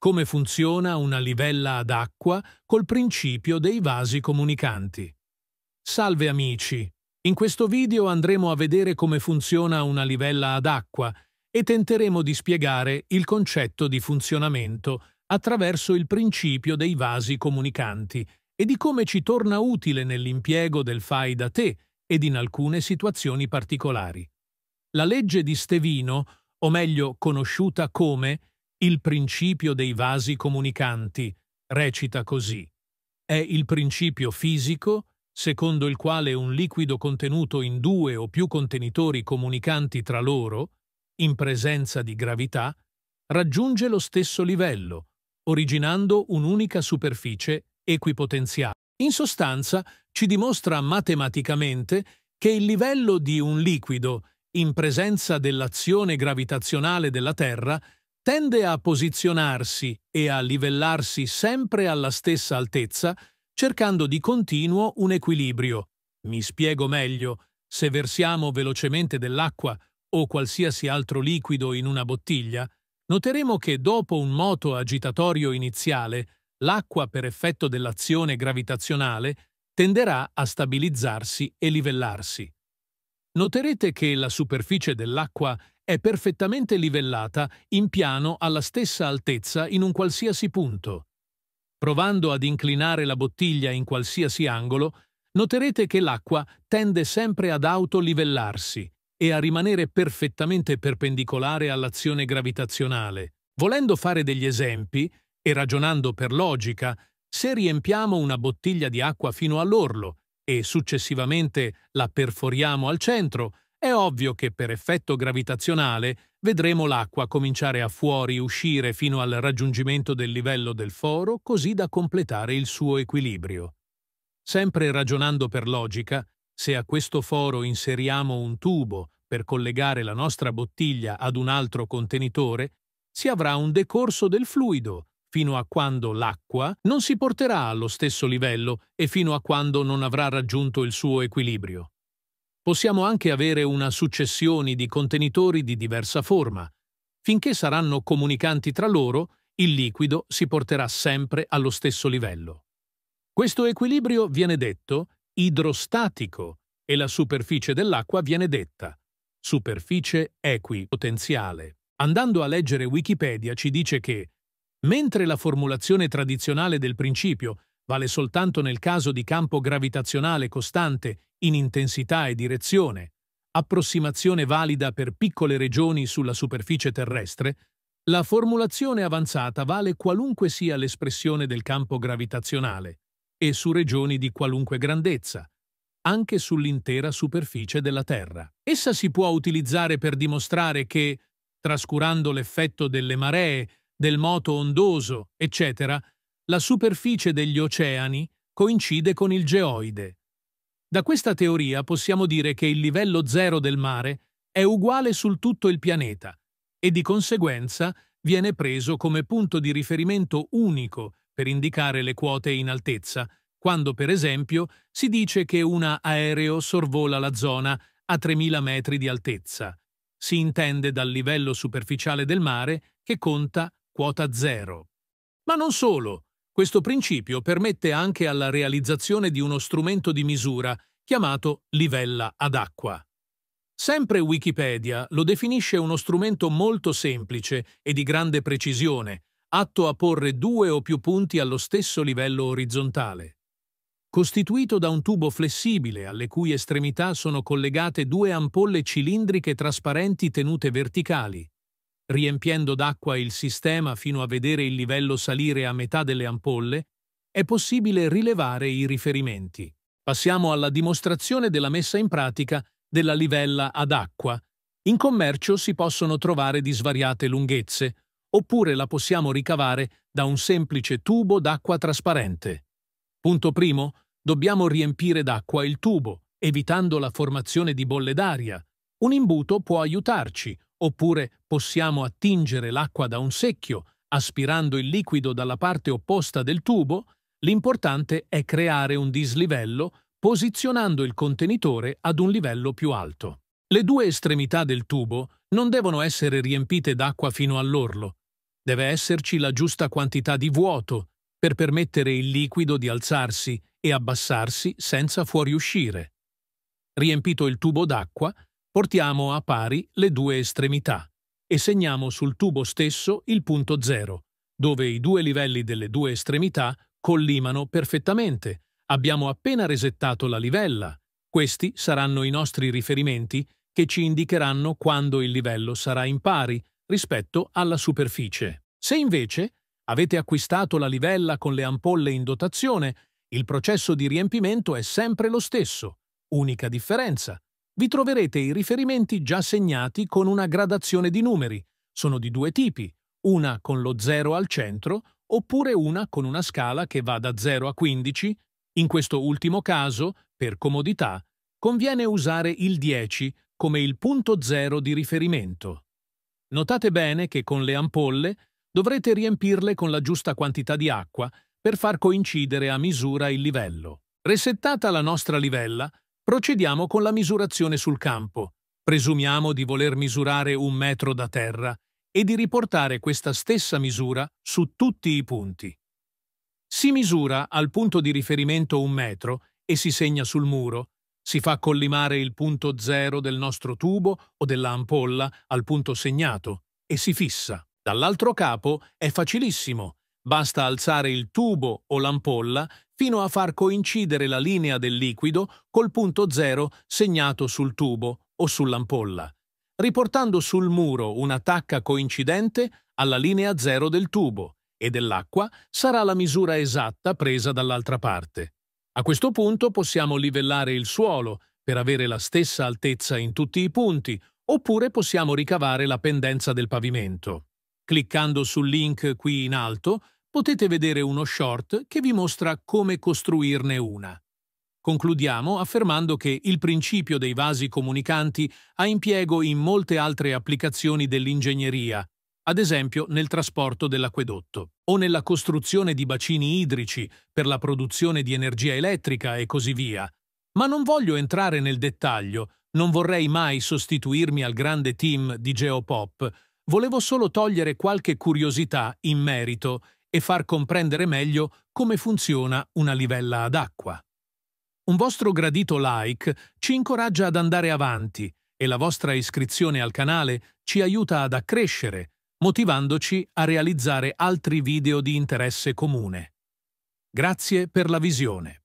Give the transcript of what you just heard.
come funziona una livella ad acqua col principio dei vasi comunicanti. Salve amici! In questo video andremo a vedere come funziona una livella ad acqua e tenteremo di spiegare il concetto di funzionamento attraverso il principio dei vasi comunicanti e di come ci torna utile nell'impiego del fai da te ed in alcune situazioni particolari. La legge di Stevino, o meglio conosciuta come il principio dei vasi comunicanti recita così. È il principio fisico secondo il quale un liquido contenuto in due o più contenitori comunicanti tra loro, in presenza di gravità, raggiunge lo stesso livello, originando un'unica superficie equipotenziale. In sostanza, ci dimostra matematicamente che il livello di un liquido in presenza dell'azione gravitazionale della Terra tende a posizionarsi e a livellarsi sempre alla stessa altezza, cercando di continuo un equilibrio. Mi spiego meglio, se versiamo velocemente dell'acqua o qualsiasi altro liquido in una bottiglia, noteremo che dopo un moto agitatorio iniziale, l'acqua per effetto dell'azione gravitazionale tenderà a stabilizzarsi e livellarsi. Noterete che la superficie dell'acqua è perfettamente livellata in piano alla stessa altezza in un qualsiasi punto. Provando ad inclinare la bottiglia in qualsiasi angolo, noterete che l'acqua tende sempre ad autolivellarsi e a rimanere perfettamente perpendicolare all'azione gravitazionale. Volendo fare degli esempi e ragionando per logica, se riempiamo una bottiglia di acqua fino all'orlo e successivamente la perforiamo al centro, è ovvio che per effetto gravitazionale vedremo l'acqua cominciare a fuori uscire fino al raggiungimento del livello del foro così da completare il suo equilibrio. Sempre ragionando per logica, se a questo foro inseriamo un tubo per collegare la nostra bottiglia ad un altro contenitore, si avrà un decorso del fluido fino a quando l'acqua non si porterà allo stesso livello e fino a quando non avrà raggiunto il suo equilibrio. Possiamo anche avere una successione di contenitori di diversa forma. Finché saranno comunicanti tra loro, il liquido si porterà sempre allo stesso livello. Questo equilibrio viene detto idrostatico e la superficie dell'acqua viene detta superficie equipotenziale. Andando a leggere Wikipedia ci dice che, mentre la formulazione tradizionale del principio vale soltanto nel caso di campo gravitazionale costante in intensità e direzione, approssimazione valida per piccole regioni sulla superficie terrestre, la formulazione avanzata vale qualunque sia l'espressione del campo gravitazionale e su regioni di qualunque grandezza, anche sull'intera superficie della Terra. Essa si può utilizzare per dimostrare che, trascurando l'effetto delle maree, del moto ondoso, eccetera, la superficie degli oceani coincide con il geoide. Da questa teoria possiamo dire che il livello zero del mare è uguale su tutto il pianeta e di conseguenza viene preso come punto di riferimento unico per indicare le quote in altezza, quando per esempio si dice che un aereo sorvola la zona a 3.000 metri di altezza. Si intende dal livello superficiale del mare che conta quota zero. Ma non solo, questo principio permette anche alla realizzazione di uno strumento di misura chiamato livella ad acqua. Sempre Wikipedia lo definisce uno strumento molto semplice e di grande precisione, atto a porre due o più punti allo stesso livello orizzontale. Costituito da un tubo flessibile alle cui estremità sono collegate due ampolle cilindriche trasparenti tenute verticali, riempiendo d'acqua il sistema fino a vedere il livello salire a metà delle ampolle, è possibile rilevare i riferimenti. Passiamo alla dimostrazione della messa in pratica della livella ad acqua. In commercio si possono trovare di svariate lunghezze, oppure la possiamo ricavare da un semplice tubo d'acqua trasparente. Punto primo, dobbiamo riempire d'acqua il tubo, evitando la formazione di bolle d'aria. Un imbuto può aiutarci, Oppure possiamo attingere l'acqua da un secchio, aspirando il liquido dalla parte opposta del tubo, l'importante è creare un dislivello posizionando il contenitore ad un livello più alto. Le due estremità del tubo non devono essere riempite d'acqua fino all'orlo. Deve esserci la giusta quantità di vuoto per permettere il liquido di alzarsi e abbassarsi senza fuoriuscire. Riempito il tubo d'acqua, Portiamo a pari le due estremità e segniamo sul tubo stesso il punto zero, dove i due livelli delle due estremità collimano perfettamente. Abbiamo appena resettato la livella. Questi saranno i nostri riferimenti che ci indicheranno quando il livello sarà in pari rispetto alla superficie. Se invece avete acquistato la livella con le ampolle in dotazione, il processo di riempimento è sempre lo stesso, unica differenza vi troverete i riferimenti già segnati con una gradazione di numeri. Sono di due tipi, una con lo 0 al centro oppure una con una scala che va da 0 a 15. In questo ultimo caso, per comodità, conviene usare il 10 come il punto 0 di riferimento. Notate bene che con le ampolle dovrete riempirle con la giusta quantità di acqua per far coincidere a misura il livello. Resettata la nostra livella, Procediamo con la misurazione sul campo. Presumiamo di voler misurare un metro da terra e di riportare questa stessa misura su tutti i punti. Si misura al punto di riferimento un metro e si segna sul muro, si fa collimare il punto zero del nostro tubo o dell'ampolla al punto segnato e si fissa. Dall'altro capo è facilissimo, Basta alzare il tubo o l'ampolla fino a far coincidere la linea del liquido col punto zero segnato sul tubo o sull'ampolla, riportando sul muro una tacca coincidente alla linea zero del tubo e dell'acqua sarà la misura esatta presa dall'altra parte. A questo punto possiamo livellare il suolo per avere la stessa altezza in tutti i punti, oppure possiamo ricavare la pendenza del pavimento. Cliccando sul link qui in alto potete vedere uno short che vi mostra come costruirne una. Concludiamo affermando che il principio dei vasi comunicanti ha impiego in molte altre applicazioni dell'ingegneria, ad esempio nel trasporto dell'acquedotto o nella costruzione di bacini idrici per la produzione di energia elettrica e così via. Ma non voglio entrare nel dettaglio, non vorrei mai sostituirmi al grande team di Geopop, Volevo solo togliere qualche curiosità in merito e far comprendere meglio come funziona una livella ad acqua. Un vostro gradito like ci incoraggia ad andare avanti e la vostra iscrizione al canale ci aiuta ad accrescere, motivandoci a realizzare altri video di interesse comune. Grazie per la visione.